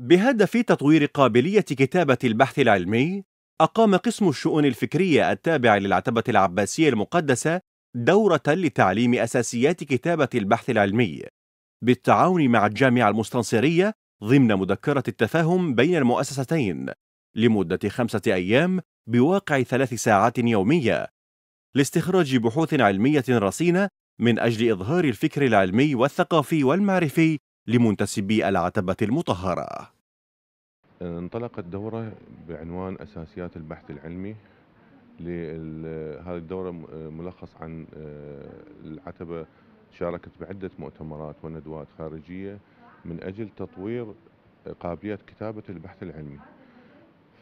بهدف تطوير قابلية كتابة البحث العلمي، أقام قسم الشؤون الفكرية التابع للعتبة العباسية المقدسة دورة لتعليم أساسيات كتابة البحث العلمي، بالتعاون مع الجامعة المستنصرية ضمن مذكرة التفاهم بين المؤسستين، لمدة خمسة أيام بواقع ثلاث ساعات يومية، لاستخراج بحوث علمية رصينة من أجل إظهار الفكر العلمي والثقافي والمعرفي لمنتسبي العتبة المطهرة انطلقت دورة بعنوان أساسيات البحث العلمي هذه الدورة ملخص عن آه، العتبة شاركت بعدة مؤتمرات وندوات خارجية من أجل تطوير قابلية كتابة البحث العلمي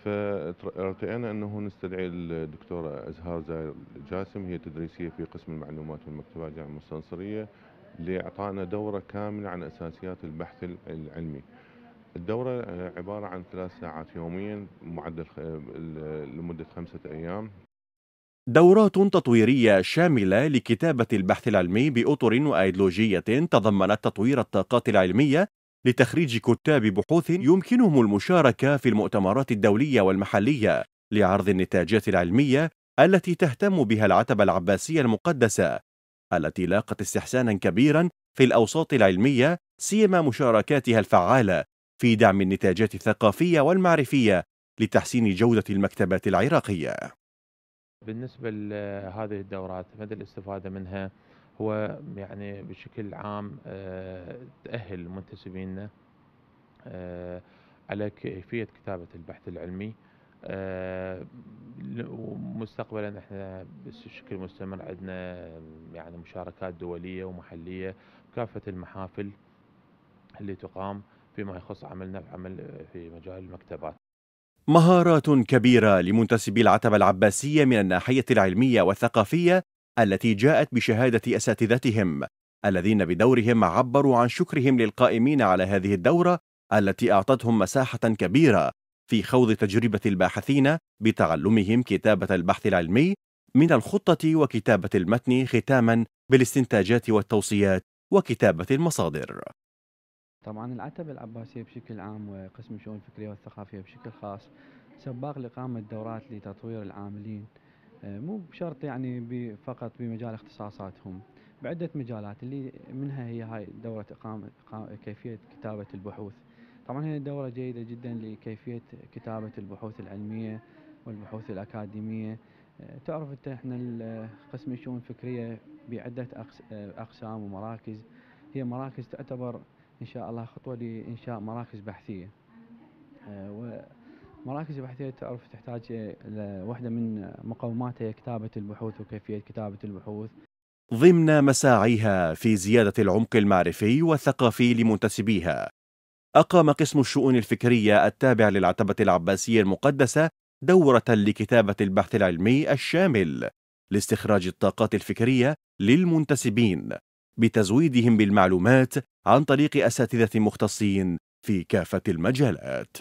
فارتئينا أنه نستدعي الدكتورة أزهار زاير جاسم هي تدريسية في قسم المعلومات والمكتبات جامعة المستنصرية لاعطائنا دوره كامله عن اساسيات البحث العلمي. الدورة آه، عبارة عن ثلاث ساعات يوميا معدل لمدة خمسة أيام دورات تطويرية شاملة لكتابة البحث العلمي بأطر وأيدلوجية تضمنت تطوير الطاقات العلمية لتخريج كتاب بحوث يمكنهم المشاركة في المؤتمرات الدولية والمحلية لعرض النتاجات العلمية التي تهتم بها العتبة العباسية المقدسة التي لاقت استحسانا كبيرا في الأوساط العلمية سيما مشاركاتها الفعالة في دعم النتاجات الثقافية والمعرفية لتحسين جودة المكتبات العراقية. بالنسبة لهذه الدورات مدى الاستفادة منها هو يعني بشكل عام آه، تأهل منتسبينا آه، على كيفية كتابة البحث العلمي آه، مستقبلا احنا بشكل مستمر عندنا يعني مشاركات دوليه ومحليه كافه المحافل اللي تقام فيما يخص عملنا العمل في مجال المكتبات مهارات كبيره لمنتسبي العتبه العباسيه من الناحيه العلميه والثقافيه التي جاءت بشهاده اساتذتهم الذين بدورهم عبروا عن شكرهم للقائمين على هذه الدوره التي اعطتهم مساحه كبيره في خوض تجربة الباحثين بتعلمهم كتابة البحث العلمي من الخطة وكتابة المتن ختاما بالاستنتاجات والتوصيات وكتابة المصادر طبعا العتبة العباسية بشكل عام وقسم الشؤون الفكرية والثقافية بشكل خاص سباق لإقامة دورات لتطوير العاملين آه، مو بشرط يعني فقط بمجال اختصاصاتهم بعدة مجالات اللي منها هي هاي دورة إقامة كيفية كتابة البحوث طبعا هي دورة جيدة جدا لكيفية كتابة البحوث العلمية والبحوث الأكاديمية آه، تعرف أنت إحنا قسم الشؤون الفكرية بعدة آه، أقسام ومراكز هي مراكز تعتبر إن شاء الله خطوة لإنشاء مراكز بحثية آه، ومراكز بحثية تعرف تحتاج واحدة من مقوماتها هي كتابة البحوث وكيفية كتابة البحوث ضمن مساعيها في زيادة العمق المعرفي والثقافي لمنتسبيها أقام قسم الشؤون الفكرية التابع للعتبة العباسية المقدسة دورة لكتابة البحث العلمي الشامل لاستخراج الطاقات الفكرية للمنتسبين بتزويدهم بالمعلومات عن طريق أساتذة مختصين في كافة المجالات